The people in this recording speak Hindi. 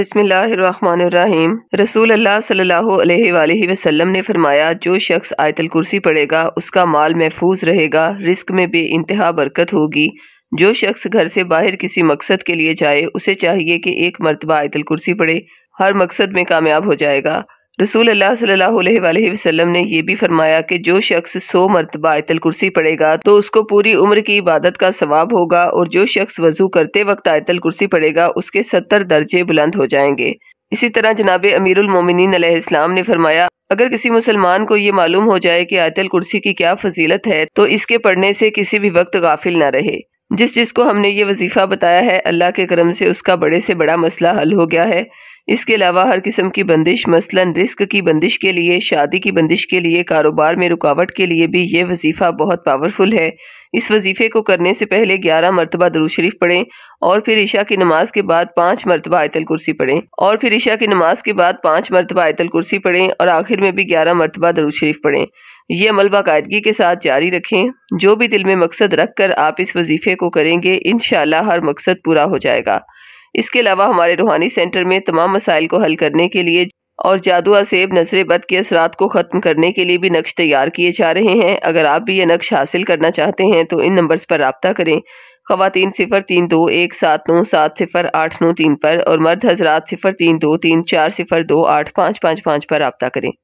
बिसमीम रसूल अल्लाह सल्लल्लाहु अलैहि वसल्लम ने फरमाया जो शख्स आयतल कुर्सी पढ़ेगा उसका माल महफूज रहेगा रिस्क में भी इंतहा बरकत होगी जो शख्स घर से बाहर किसी मकसद के लिए जाए उसे चाहिए कि एक मरतबा आयतल कुर्सी पढ़े हर मकसद में कामयाब हो जाएगा रसूल सल्लल्लाहु वसल्लम ने यह भी फरमाया कि जो शख्स सौ मरतबा आयतल कुर्सी पढ़ेगा तो उसको पूरी उम्र की इबादत का सवाब होगा और जो शख्स वजू करते वक्त आयतल कुर्सी पढ़ेगा उसके सत्तर दर्जे बुलंद हो जाएंगे इसी तरह जनाब अमीरमिन इस्लाम ने फरमाया अगर किसी मुसलमान को ये मालूम हो जाए कि आयतल कुर्सी की क्या फजीलत है तो इसके पढ़ने से किसी भी वक्त गाफिल न रहे जिस जिसको हमने ये वजीफ़ा बताया है अल्लाह के करम से उसका बड़े से बड़ा मसला हल हो गया है इसके अलावा हर किस्म की बंदिश मसलन रिस्क की बंदिश के लिए शादी की बंदिश के लिए कारोबार में रुकावट के लिए भी ये वजीफ़ा बहुत पावरफुल है इस वजीफ़े को करने से पहले ग्यारह मरतबा शरीफ पढ़ें और फिर ईशा की नमाज के बाद पाँच मरतबा आयतल कुर्सी पढ़ें और फिर ईशा की नमाज के बाद पाँच मरतबा आयतल कुर्सी पढ़ें और आखिर में भी ग्यारह मरतबा शरीफ पढ़ें ये अमल बाकायदगी के साथ जारी रखें जो भी दिल में मकसद रख कर आप इस वजीफ़े को करेंगे इन हर मकसद पूरा हो जाएगा इसके अलावा हमारे रूहानी सेंटर में तमाम मसाइल को हल करने के लिए और जादू असेब नजर बद के असरात को ख़त्म करने के लिए भी नक्श तैयार किए जा रहे हैं अगर आप भी ये नक्श हासिल करना चाहते हैं तो इन नंबर्स पर रबता करें खवतिन सिफर तीन दो एक सात नौ सात सिफर आठ नौ तीन पर और मर्द हजरात सिफर तीन दो तीन चार सिफर दो आठ पाँच पाँच पाँच पर रबता करें